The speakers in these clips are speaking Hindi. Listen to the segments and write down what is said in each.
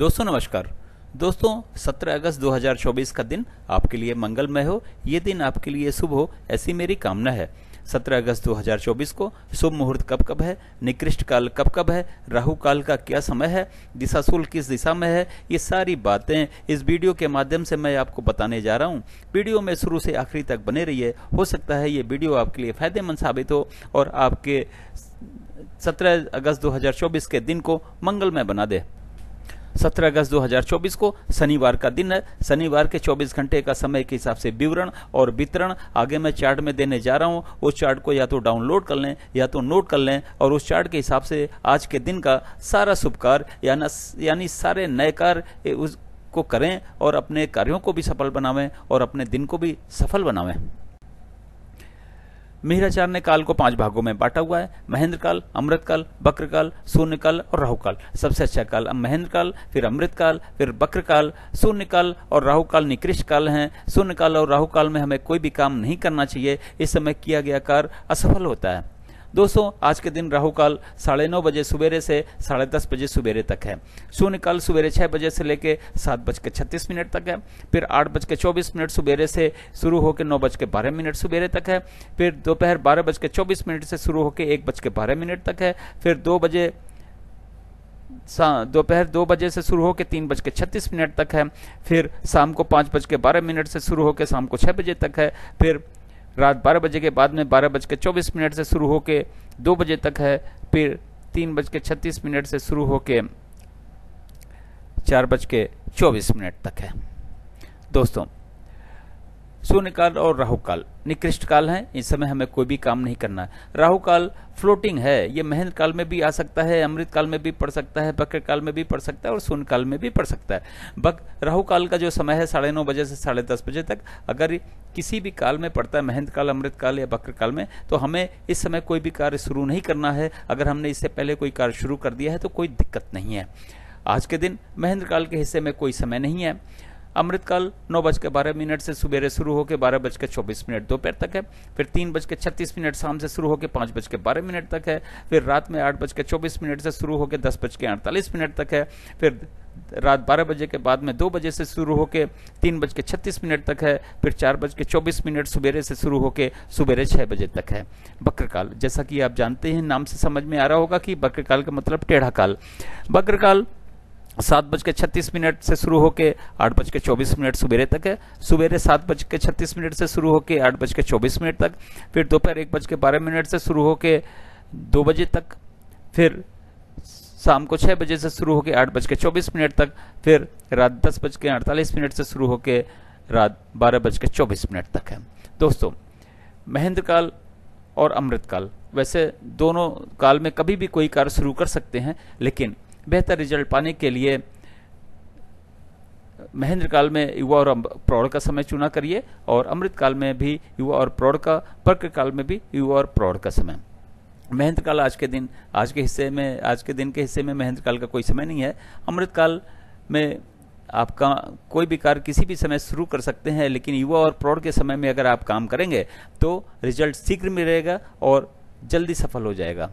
दोस्तों नमस्कार दोस्तों 17 अगस्त 2024 का दिन आपके लिए मंगलमय हो ये दिन आपके लिए शुभ हो ऐसी मेरी कामना है 17 अगस्त 2024 को शुभ मुहूर्त कब कब है निकृष्ट काल कब कब है राहु काल का क्या समय है दिशाशूल किस दिशा में है ये सारी बातें इस वीडियो के माध्यम से मैं आपको बताने जा रहा हूँ वीडियो में शुरू से आखिरी तक बने रहिए हो सकता है ये वीडियो आपके लिए फायदेमंद साबित हो और आपके 17 अगस्त 2024 के दिन को मंगलमय बना दे 17 अगस्त 2024 को शनिवार का दिन है शनिवार के 24 घंटे का समय के हिसाब से विवरण और वितरण आगे मैं चार्ट में देने जा रहा हूँ उस चार्ट को या तो डाउनलोड कर लें या तो नोट कर लें और उस चार्ट के हिसाब से आज के दिन का सारा शुभ कार्य यानी सारे नए कार्य को करें और अपने कार्यों को भी सफल बनावें और अपने दिन को भी सफल बनावें मिहराचार्य ने काल को पांच भागों में बांटा हुआ है महेंद्र काल अमृत काल बक्र काल शून्य काल और राहु काल सबसे अच्छा काल महेंद्र काल फिर अमृत काल फिर बक्र काल शून्य काल और राहु काल निकृष्ट काल है शून्य काल और राहु काल में हमें कोई भी काम नहीं करना चाहिए इस समय किया गया कार्य असफल होता है दोस्तों आज के दिन राहु काल साढ़े नौ बजे सवेरे से साढ़े दस बजे सवेरे तक है शून्य काल सवेरे छह बजे से लेकर सात बज के छत्तीस मिनट तक है फिर आठ बज के चौबीस मिनट सवेरे से शुरू होकर नौ बज के बारह मिनट सवेरे तक है फिर दोपहर बारह बज के चौबीस मिनट से शुरू होकर एक बज के बारह मिनट तक है फिर दो बजे दोपहर दो बजे से शुरू होकर तीन बज के छत्तीस मिनट तक है फिर शाम को पाँच बज के बारह मिनट से शुरू होकर शाम को छः बजे तक है फिर रात बारह बजे के बाद में बारह बज के चौबीस मिनट से शुरू होकर दो बजे तक है फिर तीन बज के छत्तीस मिनट से शुरू होकर चार बज के चौबीस मिनट तक है दोस्तों शून्य काल और राहु काल निकृष्ट काल है इस समय हमें कोई भी काम नहीं करना है राहु काल फ्लोटिंग है ये महेंद्र काल में भी आ सकता है अमृत काल में भी पड़ सकता है बकर काल में भी पड़ सकता है और शून्य काल में भी पड़ सकता है बक राहु काल का जो समय है साढ़े नौ बजे से साढ़े दस बजे तक अगर किसी भी काल में पड़ता है महेंद्र काल अमृत काल या बकर काल में तो हमें इस समय कोई भी कार्य शुरू नहीं करना है अगर हमने इससे पहले कोई कार्य शुरू कर दिया है तो कोई दिक्कत नहीं है आज के दिन महेंद्र काल के हिस्से में कोई समय नहीं है अमृतकाल नौ बज के बारह मिनट से सुबह शुरू होकर बारह बज के चौबीस मिनट दोपहर तक है फिर तीन बज के छत्तीस मिनट शाम से शुरू होकर पाँच बज के बारह मिनट तक है फिर रात में आठ बज के चौबीस मिनट से शुरू होकर दस बज के अड़तालीस मिनट तक है फिर रात बारह बजे के बाद में दो बजे से शुरू होकर तीन बज के छत्तीस मिनट तक है फिर चार बज के चौबीस मिनट सबेरे से शुरू होकर सबेरे छः बजे तक है बक्रकाल जैसा कि आप जानते हैं नाम से समझ में आ रहा होगा कि बक्रकाल का मतलब टेढ़ा काल बक्रकाल सात बज के छत्तीस मिनट से शुरू होकर आठ बज के चौबीस मिनट सबेरे तक है सबेरे सात बज के छत्तीस मिनट से शुरू होकर आठ बज के चौबीस मिनट तक फिर दोपहर एक बज के बारह मिनट से शुरू होकर दो बजे तक फिर शाम को छः बजे से शुरू होकर आठ बज के चौबीस मिनट तक फिर रात दस बज के अड़तालीस मिनट से शुरू होकर रात बारह बज के चौबीस मिनट तक है दोस्तों महेंद्र काल और अमृतकाल वैसे दोनों काल में कभी भी कोई कार्य शुरू कर सकते हैं लेकिन बेहतर रिजल्ट पाने के लिए महेंद्र काल में युवा और प्रौढ़ का समय चुना करिए और अमृत काल में भी युवा और प्रौढ़ का पर्क काल में भी युवा और प्रौढ़ का समय महेंद्र काल आज के दिन आज के हिस्से में आज के दिन के हिस्से में महेंद्र काल का कोई समय नहीं है अमृत काल में आपका कोई भी कार्य किसी भी समय शुरू कर सकते हैं लेकिन युवा और प्रौढ़ के समय में अगर आप काम करेंगे तो रिजल्ट शीघ्र मिलेगा और जल्दी सफल हो जाएगा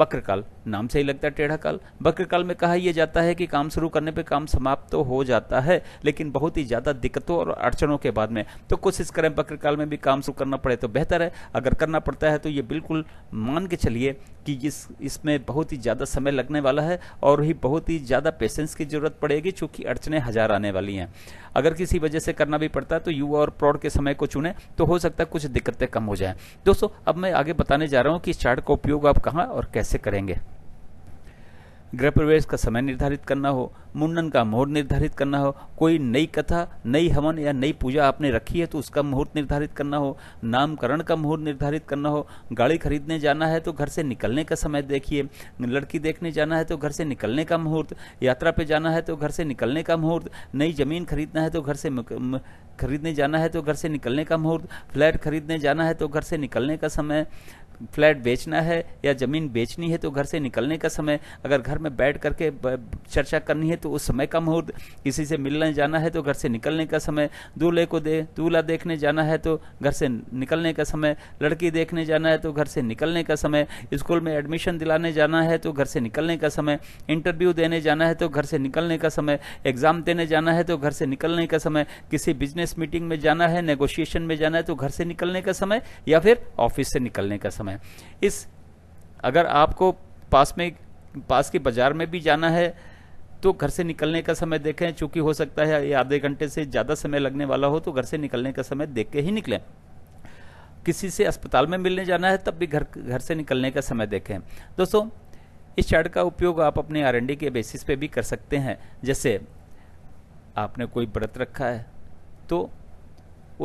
वक्रकाल नाम से ही लगता है टेढ़ा काल वक्रकाल में कहा यह जाता है कि काम शुरू करने पर काम समाप्त तो हो जाता है लेकिन बहुत ही ज़्यादा दिक्कतों और अड़चनों के बाद में तो कोशिश करें वक्रकाल में भी काम शुरू करना पड़े तो बेहतर है अगर करना पड़ता है तो ये बिल्कुल मान के चलिए कि इस इसमें बहुत ही ज़्यादा समय लगने वाला है और ही बहुत ही ज़्यादा पेशेंस की ज़रूरत पड़ेगी चूंकि अड़चने हज़ार आने वाली हैं अगर किसी वजह से करना भी पड़ता है तो युवा और प्रौढ़ के समय को चुने तो हो सकता है कुछ दिक्कतें कम हो जाए दोस्तों अब मैं आगे बताने जा रहा हूँ कि इस चार्ट का उपयोग आप कहाँ और कैसे कैसे करेंगे गृह प्रवेश का समय निर्धारित करना हो मुंडन का मुहूर्त निर्धारित करना हो कोई नई कथा नई हवन या नई पूजा आपने रखी है तो उसका मुहूर्त निर्धारित करना हो नामकरण का मुहूर्त निर्धारित करना हो गाड़ी खरीदने जाना है तो घर से निकलने का समय देखिए लड़की देखने जाना है तो घर से निकलने का मुहूर्त यात्रा पे जाना है तो घर से निकलने का मुहूर्त नई जमीन खरीदना है तो घर से खरीदने जाना है तो घर से निकलने का मुहूर्त फ्लैट खरीदने जाना है तो घर से निकलने का समय फ्लैट बेचना है या ज़मीन बेचनी है तो घर से निकलने का समय अगर घर में बैठ करके चर्चा करनी है तो उस समय का मुहूर्त किसी से मिलने जाना है तो घर से निकलने का समय दूल्हे को दे दूल्हा देखने जाना है तो घर से निकलने का समय लड़की देखने जाना है तो घर से निकलने का समय स्कूल में एडमिशन दिलाने जाना है तो घर से निकलने का समय इंटरव्यू देने जाना है तो घर से निकलने का समय एग्जाम देने जाना है तो घर से निकलने का समय किसी बिजनेस मीटिंग में जाना है नेगोशिएशन में जाना है तो घर से निकलने का समय या फिर ऑफिस से निकलने का समय है इस अगर आपको पास में पास के बाजार में भी जाना है तो घर से निकलने का समय देखें चूंकि हो सकता है ये आधे घंटे से ज़्यादा समय लगने वाला हो तो घर से निकलने का समय देख के ही निकलें किसी से अस्पताल में मिलने जाना है तब भी घर घर से निकलने का समय देखें दोस्तों इस चार्ट का उपयोग आप अपने आर के बेसिस पे भी कर सकते हैं जैसे आपने कोई व्रत रखा है तो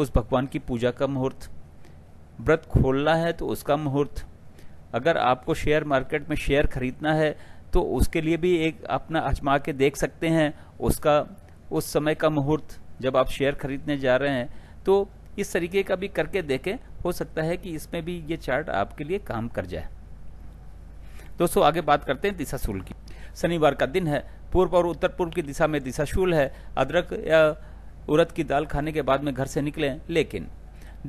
उस भगवान की पूजा का मुहूर्त व्रत खोलना है तो उसका मुहूर्त अगर आपको शेयर मार्केट में शेयर खरीदना है तो उसके लिए भी एक अपना आजमा के देख सकते हैं उसका उस समय का मुहूर्त जब आप शेयर खरीदने जा रहे हैं तो इस तरीके का भी करके देखें हो सकता है कि इसमें भी ये चार्ट आपके लिए काम कर जाए दोस्तों आगे बात करते हैं दिशा शूल की शनिवार का दिन है पूर्व और उत्तर पूर्व की दिशा में दिशा शूल है अदरक या उड़द की दाल खाने के बाद में घर से निकलें लेकिन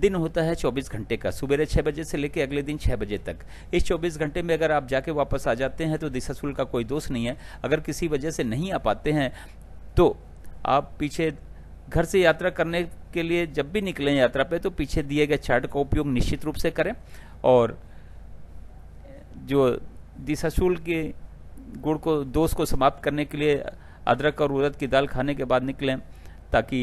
दिन होता है 24 घंटे का सुबेरे 6 बजे से लेकर अगले दिन 6 बजे तक इस 24 घंटे में अगर आप जाके वापस आ जाते हैं तो शुल्क का कोई दोष नहीं है अगर किसी वजह से नहीं आ पाते हैं तो आप पीछे घर से यात्रा करने के लिए जब भी निकलें यात्रा पर तो पीछे दिए गए चार्ट का उपयोग निश्चित रूप से करें और जो शुल्क के गुड़ को दोष को समाप्त करने के लिए अदरक और उड़द की दाल खाने के बाद निकलें ताकि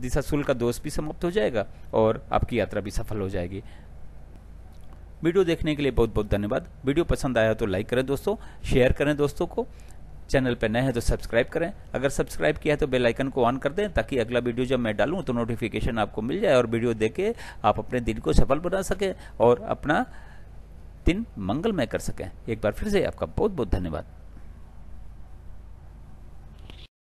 दिशा शुल्क का दोष भी समाप्त हो जाएगा और आपकी यात्रा भी सफल हो जाएगी वीडियो देखने के लिए बहुत बहुत धन्यवाद वीडियो पसंद आया तो लाइक करें दोस्तों शेयर करें दोस्तों को चैनल पर नए हैं तो सब्सक्राइब करें अगर सब्सक्राइब किया है तो बेल आइकन को ऑन कर दें ताकि अगला वीडियो जब मैं डालूं तो नोटिफिकेशन आपको मिल जाए और वीडियो देख के आप अपने दिन को सफल बना सकें और अपना दिन मंगलमय कर सकें एक बार फिर से आपका बहुत बहुत धन्यवाद